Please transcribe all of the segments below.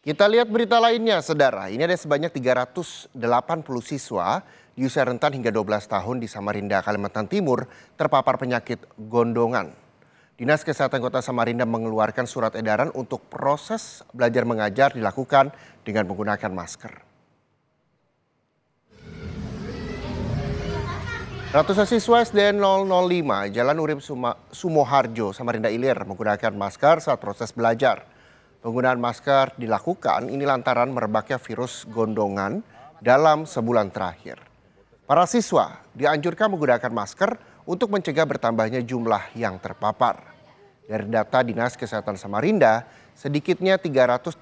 Kita lihat berita lainnya, saudara. Ini ada sebanyak 380 siswa di usia rentan hingga 12 tahun di Samarinda, Kalimantan Timur terpapar penyakit gondongan. Dinas Kesehatan Kota Samarinda mengeluarkan surat edaran untuk proses belajar mengajar dilakukan dengan menggunakan masker. Ratusan siswa SDN 005 Jalan Urip Sumoharjo, Samarinda Ilir menggunakan masker saat proses belajar. Penggunaan masker dilakukan ini lantaran merebaknya virus gondongan dalam sebulan terakhir. Para siswa dianjurkan menggunakan masker untuk mencegah bertambahnya jumlah yang terpapar. Dari data Dinas Kesehatan Samarinda, sedikitnya 380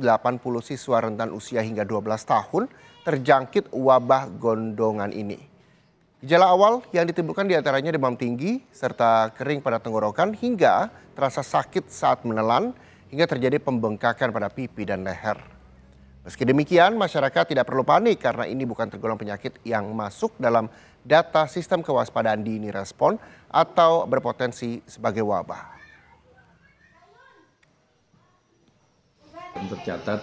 siswa rentan usia hingga 12 tahun terjangkit wabah gondongan ini. Gejala awal yang ditimbulkan diantaranya demam tinggi serta kering pada tenggorokan hingga terasa sakit saat menelan, hingga terjadi pembengkakan pada pipi dan leher. Meski demikian, masyarakat tidak perlu panik karena ini bukan tergolong penyakit yang masuk dalam data sistem kewaspadaan dini respon atau berpotensi sebagai wabah. Tercatat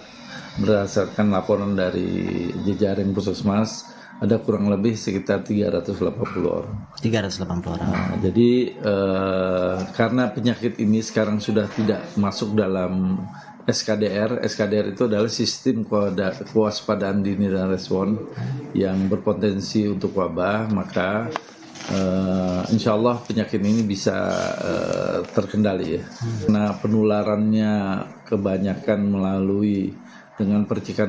berdasarkan laporan dari jejaring puskesmas ada kurang lebih sekitar 380 orang. 380 orang. Nah, jadi eh, karena penyakit ini sekarang sudah tidak masuk dalam SKDR. SKDR itu adalah sistem kewaspadaan dini dan respon yang berpotensi untuk wabah, maka eh, insya Allah penyakit ini bisa eh, terkendali ya. Nah penularannya kebanyakan melalui dengan percikan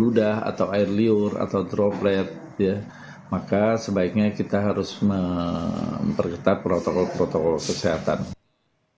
ludah atau air liur atau droplet ya maka sebaiknya kita harus memperketat protokol-protokol kesehatan.